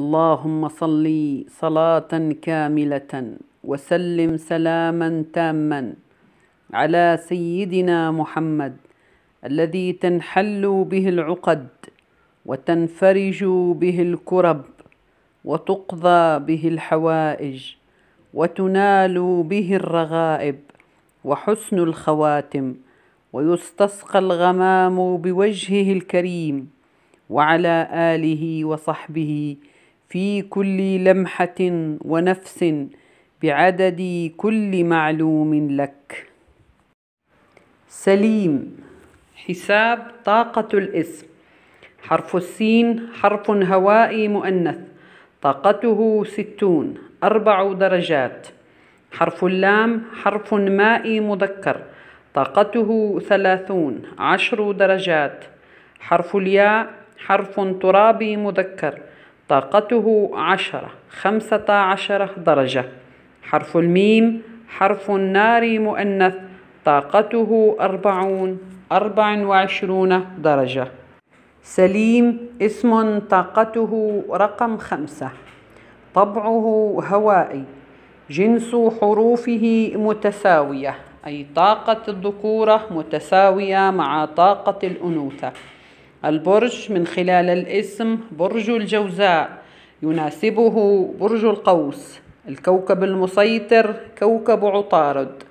اللهم صل صلاة كاملة وسلم سلاما تاما على سيدنا محمد الذي تنحل به العقد وتنفرج به الكرب وتقضى به الحوائج وتنال به الرغائب وحسن الخواتم ويستسقى الغمام بوجهه الكريم وعلى اله وصحبه في كل لمحة ونفس بعدد كل معلوم لك سليم حساب طاقة الاسم حرف السين حرف هوائي مؤنث طاقته ستون أربع درجات حرف اللام حرف مائي مذكر طاقته ثلاثون عشر درجات حرف الياء حرف ترابي مذكر طاقته عشرة خمسة عشر درجة حرف الميم حرف النار مؤنث طاقته أربعون أربع وعشرون درجة سليم اسم طاقته رقم خمسة طبعه هوائي جنس حروفه متساوية أي طاقة الذكورة متساوية مع طاقة الأنوثة البرج من خلال الاسم برج الجوزاء يناسبه برج القوس الكوكب المسيطر كوكب عطارد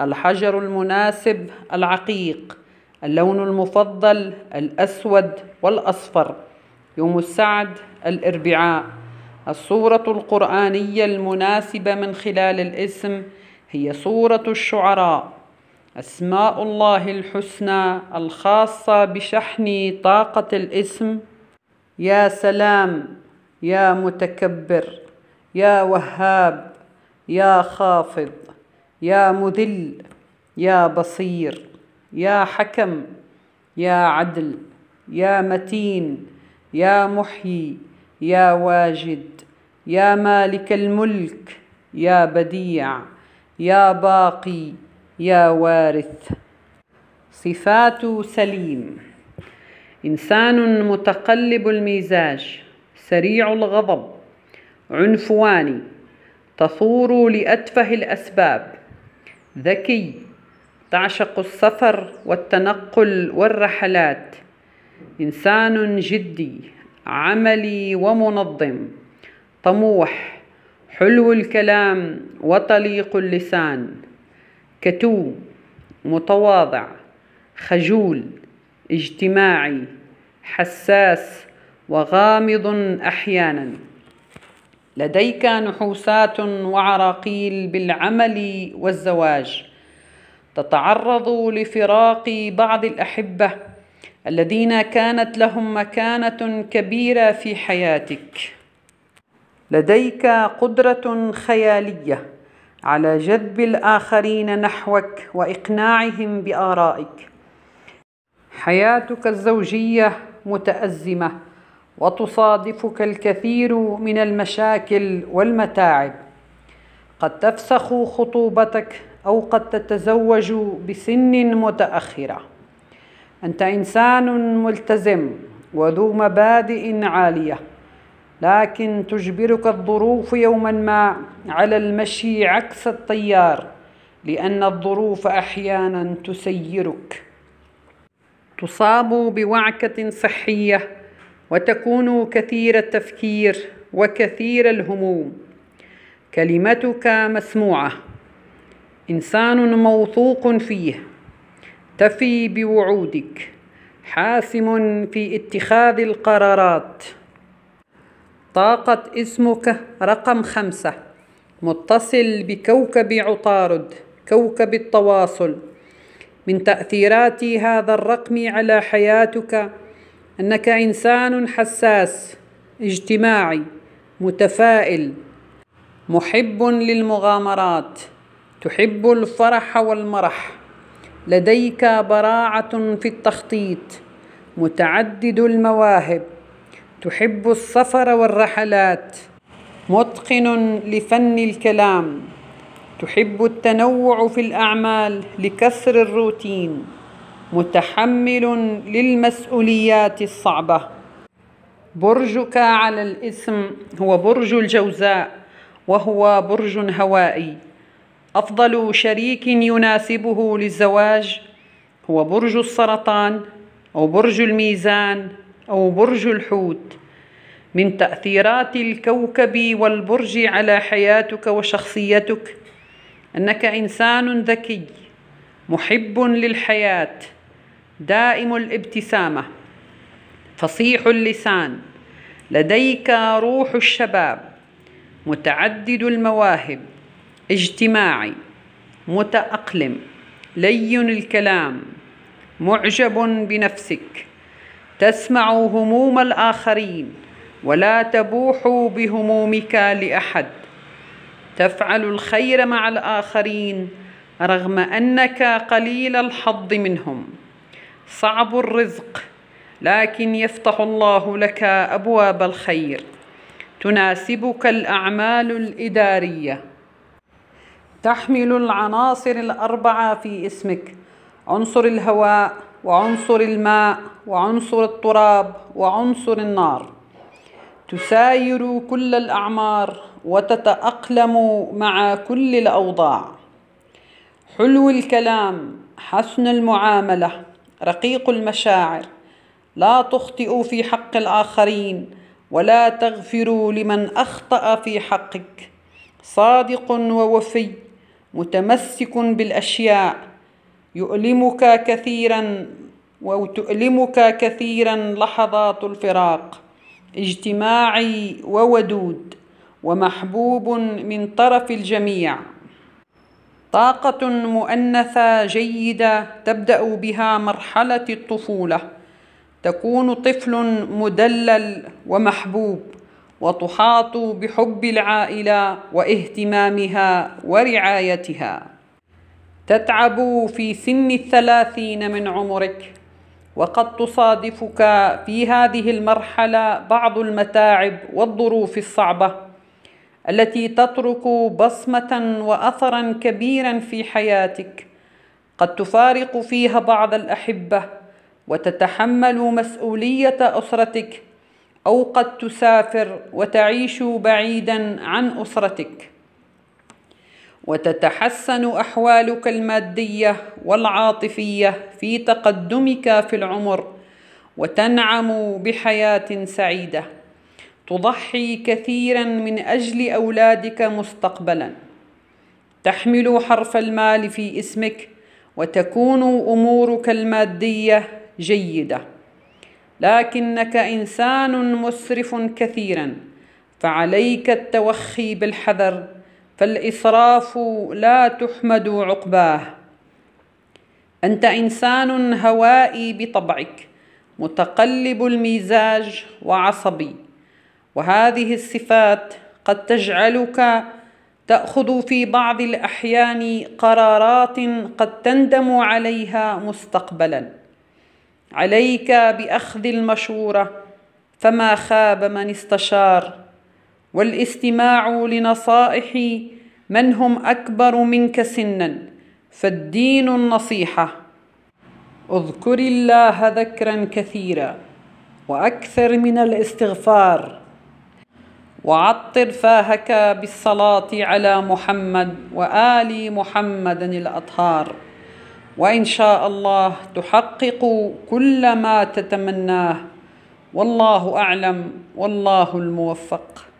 الحجر المناسب العقيق اللون المفضل الأسود والأصفر يوم السعد الأربعاء الصورة القرآنية المناسبة من خلال الاسم هي صورة الشعراء أسماء الله الحسنى الخاصة بشحن طاقة الاسم يا سلام يا متكبر يا وهاب يا خافض يا مذل يا بصير يا حكم يا عدل يا متين يا محيي يا واجد يا مالك الملك يا بديع يا باقي يا وارث صفات سليم انسان متقلب المزاج سريع الغضب عنفواني تثور لاتفه الاسباب ذكي تعشق السفر والتنقل والرحلات انسان جدي عملي ومنظم طموح حلو الكلام وطليق اللسان كتو متواضع خجول اجتماعي حساس وغامض احيانا لديك نحوسات وعراقيل بالعمل والزواج تتعرض لفراق بعض الاحبه الذين كانت لهم مكانه كبيره في حياتك لديك قدره خياليه على جذب الآخرين نحوك وإقناعهم بآرائك حياتك الزوجية متأزمة وتصادفك الكثير من المشاكل والمتاعب قد تفسخ خطوبتك أو قد تتزوج بسن متأخرة أنت إنسان ملتزم وذو مبادئ عالية لكن تجبرك الظروف يوما ما على المشي عكس التيار لأن الظروف أحيانا تسيرك تصاب بوعكة صحية وتكون كثير التفكير وكثير الهموم كلمتك مسموعة إنسان موثوق فيه تفي بوعودك حاسم في اتخاذ القرارات طاقة اسمك رقم خمسة متصل بكوكب عطارد كوكب التواصل من تأثيرات هذا الرقم على حياتك أنك إنسان حساس اجتماعي متفائل محب للمغامرات تحب الفرح والمرح لديك براعة في التخطيط متعدد المواهب تحب السفر والرحلات متقن لفن الكلام تحب التنوع في الأعمال لكسر الروتين متحمل للمسؤوليات الصعبة برجك على الاسم هو برج الجوزاء وهو برج هوائي أفضل شريك يناسبه للزواج هو برج السرطان أو برج الميزان أو برج الحوت من تأثيرات الكوكب والبرج على حياتك وشخصيتك أنك إنسان ذكي محب للحياة دائم الابتسامة فصيح اللسان لديك روح الشباب متعدد المواهب اجتماعي متأقلم لين الكلام معجب بنفسك تسمع هموم الآخرين ولا تبوح بهمومك لأحد تفعل الخير مع الآخرين رغم أنك قليل الحظ منهم صعب الرزق لكن يفتح الله لك أبواب الخير تناسبك الأعمال الإدارية تحمل العناصر الأربعة في اسمك عنصر الهواء وعنصر الماء وعنصر التراب وعنصر النار تساير كل الأعمار وتتأقلم مع كل الأوضاع حلو الكلام حسن المعاملة رقيق المشاعر لا تخطئوا في حق الآخرين ولا تغفروا لمن أخطأ في حقك صادق ووفي متمسك بالأشياء يؤلمك كثيرا وتؤلمك كثيرا لحظات الفراق اجتماعي وودود ومحبوب من طرف الجميع طاقه مؤنثه جيده تبدا بها مرحله الطفوله تكون طفل مدلل ومحبوب وتحاط بحب العائله واهتمامها ورعايتها تتعب في سن الثلاثين من عمرك وقد تصادفك في هذه المرحله بعض المتاعب والظروف الصعبه التي تترك بصمه واثرا كبيرا في حياتك قد تفارق فيها بعض الاحبه وتتحمل مسؤوليه اسرتك او قد تسافر وتعيش بعيدا عن اسرتك وتتحسن احوالك الماديه والعاطفيه في تقدمك في العمر وتنعم بحياه سعيده تضحي كثيرا من اجل اولادك مستقبلا تحمل حرف المال في اسمك وتكون امورك الماديه جيده لكنك انسان مسرف كثيرا فعليك التوخي بالحذر فالإسراف لا تحمد عقباه أنت إنسان هوائي بطبعك متقلب المزاج وعصبي وهذه الصفات قد تجعلك تأخذ في بعض الأحيان قرارات قد تندم عليها مستقبلا عليك بأخذ المشورة فما خاب من استشار والاستماع لنصائح من هم أكبر منك سنا فالدين النصيحة اذكر الله ذكرا كثيرا وأكثر من الاستغفار وعطر فاهك بالصلاة على محمد وآل محمد الأطهار وإن شاء الله تحقق كل ما تتمناه والله أعلم والله الموفق